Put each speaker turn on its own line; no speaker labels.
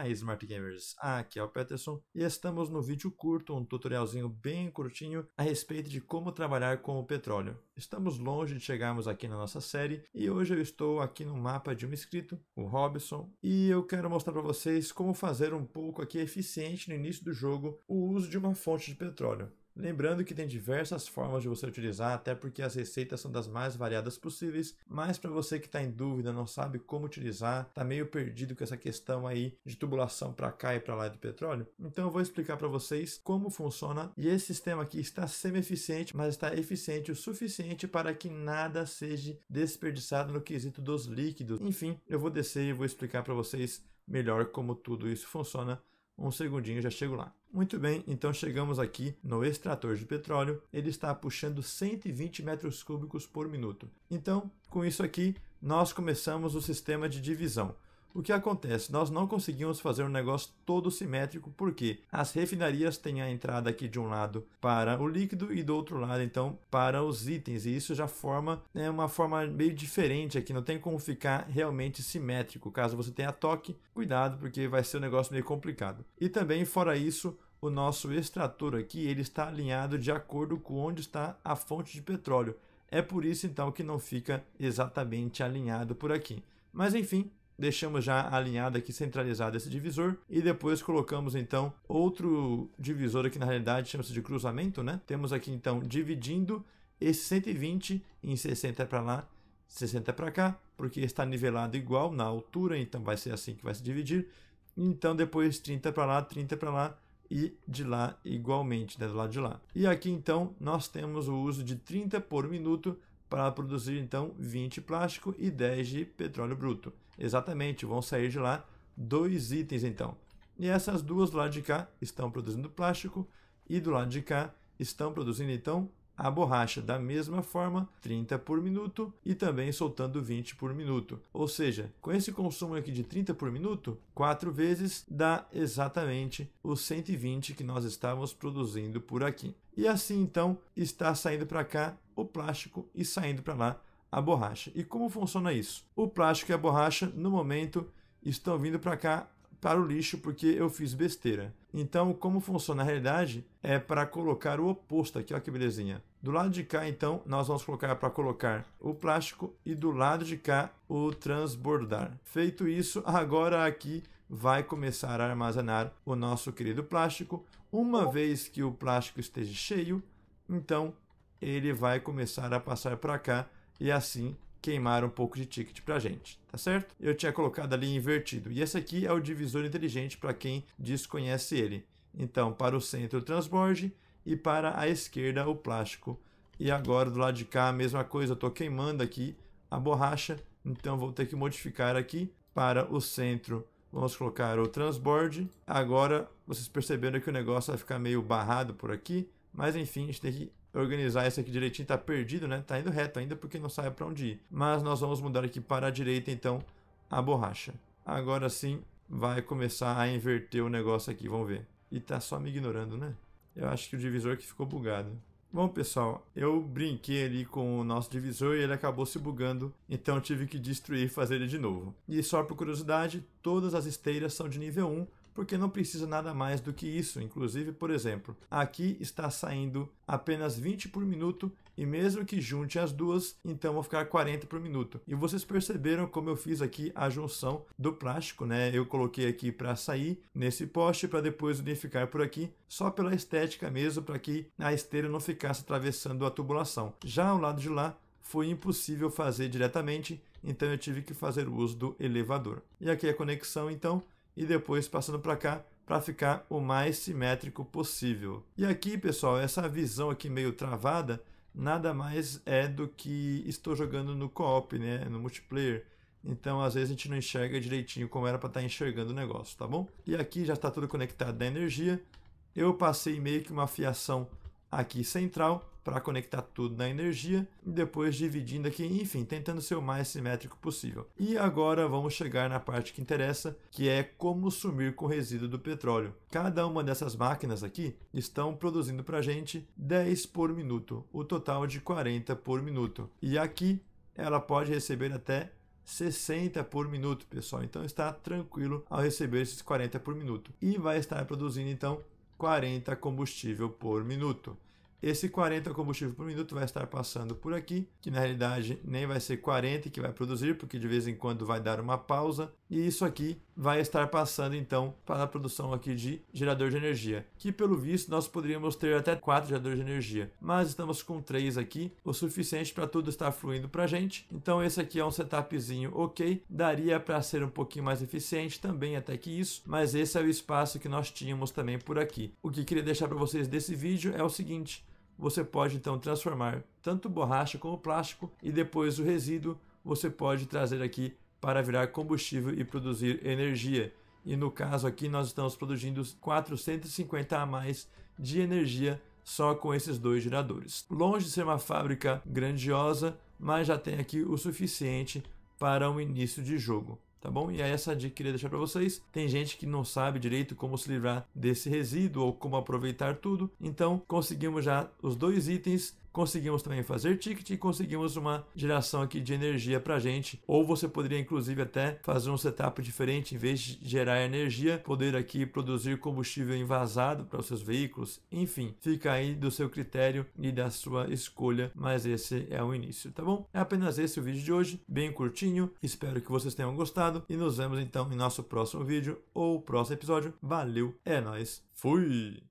Olá, Smart Gamers! Aqui é o Peterson e estamos no vídeo curto, um tutorialzinho bem curtinho a respeito de como trabalhar com o petróleo. Estamos longe de chegarmos aqui na nossa série e hoje eu estou aqui no mapa de um inscrito, o Robson, e eu quero mostrar para vocês como fazer um pouco aqui eficiente no início do jogo o uso de uma fonte de petróleo. Lembrando que tem diversas formas de você utilizar, até porque as receitas são das mais variadas possíveis, mas para você que está em dúvida, não sabe como utilizar, está meio perdido com essa questão aí de tubulação para cá e para lá do petróleo, então eu vou explicar para vocês como funciona e esse sistema aqui está semi-eficiente, mas está eficiente o suficiente para que nada seja desperdiçado no quesito dos líquidos. Enfim, eu vou descer e vou explicar para vocês melhor como tudo isso funciona um segundinho, já chego lá. Muito bem, então chegamos aqui no extrator de petróleo. Ele está puxando 120 metros cúbicos por minuto. Então, com isso aqui, nós começamos o sistema de divisão. O que acontece? Nós não conseguimos fazer um negócio todo simétrico porque as refinarias têm a entrada aqui de um lado para o líquido e do outro lado então para os itens e isso já forma né, uma forma meio diferente aqui, não tem como ficar realmente simétrico. Caso você tenha toque, cuidado porque vai ser um negócio meio complicado. E também fora isso, o nosso extrator aqui ele está alinhado de acordo com onde está a fonte de petróleo. É por isso então que não fica exatamente alinhado por aqui. Mas enfim, deixamos já alinhado aqui, centralizado esse divisor e depois colocamos então outro divisor aqui na realidade chama-se de cruzamento, né? Temos aqui então dividindo esse 120 em 60 é para lá, 60 é para cá, porque está nivelado igual na altura, então vai ser assim que vai se dividir. Então depois 30 para lá, 30 para lá e de lá igualmente, né, do lado de lá. E aqui então nós temos o uso de 30 por minuto para produzir então 20 plástico e 10 de petróleo bruto. Exatamente, vão sair de lá dois itens então. E essas duas do lado de cá estão produzindo plástico e do lado de cá estão produzindo então a borracha da mesma forma, 30 por minuto e também soltando 20 por minuto. Ou seja, com esse consumo aqui de 30 por minuto, 4 vezes dá exatamente os 120 que nós estávamos produzindo por aqui. E assim então está saindo para cá o plástico e saindo para lá a borracha. E como funciona isso? O plástico e a borracha, no momento, estão vindo para cá para o lixo porque eu fiz besteira. Então, como funciona na realidade é para colocar o oposto aqui, olha que belezinha. Do lado de cá, então, nós vamos colocar para colocar o plástico e do lado de cá o transbordar. Feito isso, agora aqui vai começar a armazenar o nosso querido plástico. Uma vez que o plástico esteja cheio, então ele vai começar a passar para cá e assim queimar um pouco de ticket para gente, tá certo? Eu tinha colocado ali invertido. E esse aqui é o divisor inteligente para quem desconhece ele. Então, para o centro, o transborde e para a esquerda, o plástico. E agora, do lado de cá, a mesma coisa. Eu estou queimando aqui a borracha, então vou ter que modificar aqui para o centro. Vamos colocar o transborde. Agora, vocês perceberam que o negócio vai ficar meio barrado por aqui, mas enfim, a gente tem que organizar essa aqui direitinho, tá perdido, né? Tá indo reto ainda porque não sabe para onde ir. Mas nós vamos mudar aqui para a direita, então, a borracha. Agora sim, vai começar a inverter o negócio aqui, vamos ver. E tá só me ignorando, né? Eu acho que o divisor que ficou bugado. Bom, pessoal, eu brinquei ali com o nosso divisor e ele acabou se bugando, então tive que destruir e fazer ele de novo. E só por curiosidade, todas as esteiras são de nível 1, porque não precisa nada mais do que isso. Inclusive, por exemplo, aqui está saindo apenas 20 por minuto e mesmo que junte as duas, então vou ficar 40 por minuto. E vocês perceberam como eu fiz aqui a junção do plástico, né? Eu coloquei aqui para sair nesse poste para depois unificar por aqui, só pela estética mesmo, para que a esteira não ficasse atravessando a tubulação. Já ao lado de lá, foi impossível fazer diretamente, então eu tive que fazer o uso do elevador. E aqui é a conexão, então, e depois passando para cá para ficar o mais simétrico possível. E aqui, pessoal, essa visão aqui meio travada nada mais é do que estou jogando no co-op, né, no multiplayer. Então, às vezes a gente não enxerga direitinho como era para estar tá enxergando o negócio, tá bom? E aqui já está tudo conectado da energia. Eu passei meio que uma fiação aqui central para conectar tudo na energia, depois dividindo aqui, enfim, tentando ser o mais simétrico possível. E agora vamos chegar na parte que interessa, que é como sumir com o resíduo do petróleo. Cada uma dessas máquinas aqui estão produzindo para a gente 10 por minuto, o total de 40 por minuto. E aqui ela pode receber até 60 por minuto, pessoal. Então está tranquilo ao receber esses 40 por minuto. E vai estar produzindo então 40 combustível por minuto. Esse 40 combustível por minuto vai estar passando por aqui, que na realidade nem vai ser 40 que vai produzir, porque de vez em quando vai dar uma pausa, e isso aqui vai estar passando então para a produção aqui de gerador de energia, que pelo visto nós poderíamos ter até 4 geradores de energia, mas estamos com 3 aqui, o suficiente para tudo estar fluindo para a gente, então esse aqui é um setupzinho ok, daria para ser um pouquinho mais eficiente também até que isso, mas esse é o espaço que nós tínhamos também por aqui. O que queria deixar para vocês desse vídeo é o seguinte, você pode então transformar tanto borracha como plástico e depois o resíduo você pode trazer aqui para virar combustível e produzir energia. E no caso aqui nós estamos produzindo 450 a mais de energia só com esses dois geradores. Longe de ser uma fábrica grandiosa, mas já tem aqui o suficiente para um início de jogo tá bom? E aí essa dica que eu queria deixar para vocês. Tem gente que não sabe direito como se livrar desse resíduo ou como aproveitar tudo. Então, conseguimos já os dois itens conseguimos também fazer ticket e conseguimos uma geração aqui de energia para gente. Ou você poderia, inclusive, até fazer um setup diferente, em vez de gerar energia, poder aqui produzir combustível envasado para os seus veículos. Enfim, fica aí do seu critério e da sua escolha, mas esse é o início, tá bom? É apenas esse o vídeo de hoje, bem curtinho. Espero que vocês tenham gostado gostado e nos vemos então em nosso próximo vídeo ou próximo episódio. Valeu, é nóis, fui!